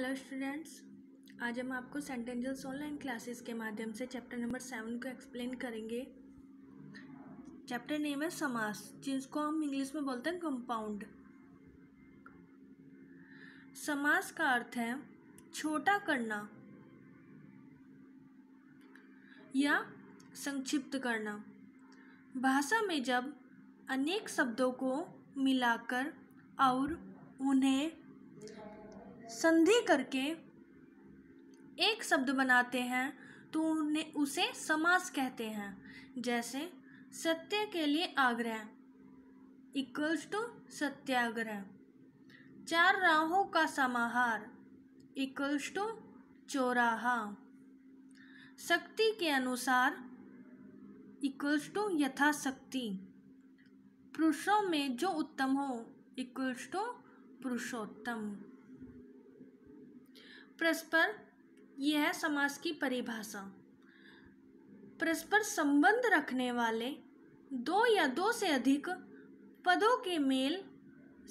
hello students आज हम आपको सेंटेंजल्स ऑनलाइन क्लासेस के माध्यम से चैप्टर नंबर सेवन को एक्सप्लेन करेंगे चैप्टर नेम है समास जिसको हम इंग्लिश में बोलते हैं कंपाउंड समास का अर्थ है छोटा करना या संक्षिप्त करना भाषा में जब अनेक शब्दों को मिलाकर और उन्हें संधि करके एक शब्द बनाते हैं तो उन्हें उसे समास कहते हैं जैसे सत्य के लिए आग्रह इक्वल्स टू सत्याग्रह चार राहों का समाहार इक्वल्स टू चौराहा शक्ति के अनुसार इक्वल्स टू यथाशक्ति पुरुषों में जो उत्तम हो इक्वल्स टू पुरुषोत्तम परस्पर यह है समास की परिभाषा परस्पर संबंध रखने वाले दो या दो से अधिक पदों के मेल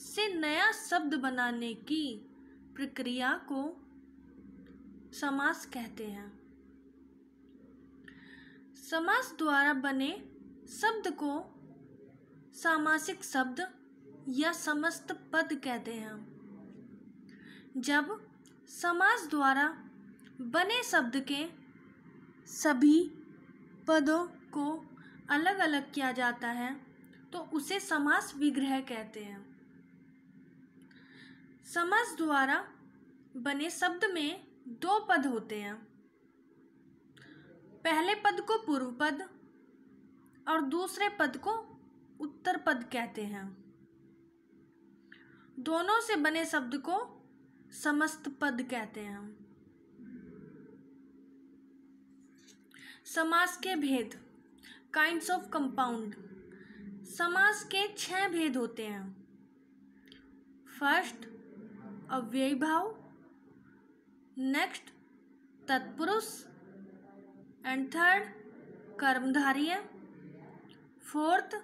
से नया शब्द बनाने की प्रक्रिया को समास कहते हैं समास द्वारा बने शब्द को सामासिक शब्द या समस्त पद कहते हैं जब समास द्वारा बने शब्द के सभी पदों को अलग अलग किया जाता है तो उसे समास विग्रह कहते हैं समास द्वारा बने शब्द में दो पद होते हैं पहले पद को पूर्व पद और दूसरे पद को उत्तर पद कहते हैं दोनों से बने शब्द को समस्त पद कहते हैं हम समास के भेद काइंड्स ऑफ कंपाउंड समास के छह भेद होते हैं फर्स्ट अव्यय भाव नेक्स्ट तत्पुरुष एंड थर्ड कर्मधारीय फोर्थ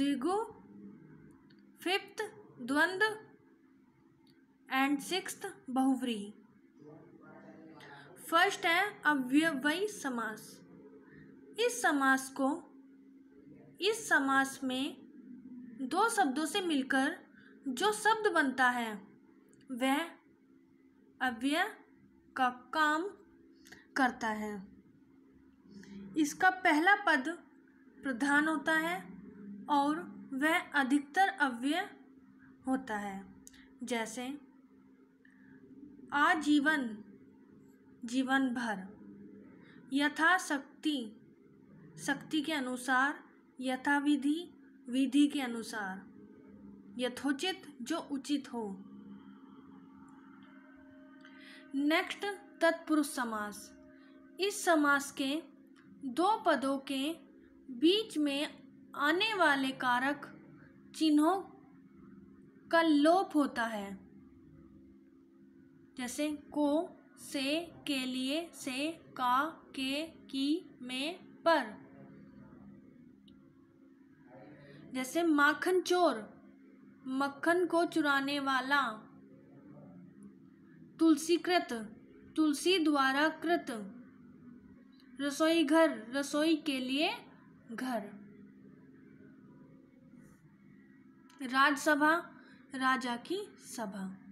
द्विगु फिफ्थ द्वंद्व एंड सिक्स बहुव्रीही फर्स्ट है अव्यवयी समास इस समास को इस समास में दो शब्दों से मिलकर जो शब्द बनता है वह अव्यय का काम करता है इसका पहला पद प्रधान होता है और वह अधिकतर अव्यय होता है जैसे आजीवन जीवन भर यथाशक्ति शक्ति के अनुसार यथाविधि विधि के अनुसार यथोचित जो उचित हो नेक्स्ट तत्पुरुष समास इस समास के दो पदों के बीच में आने वाले कारक चिन्हों का लोप होता है जैसे को से के लिए से का के की में पर जैसे माखन चोर मक्खन को चुराने वाला तुलसीकृत तुलसी द्वारा कृत रसोई घर रसोई के लिए घर राज्यसभा राजा की सभा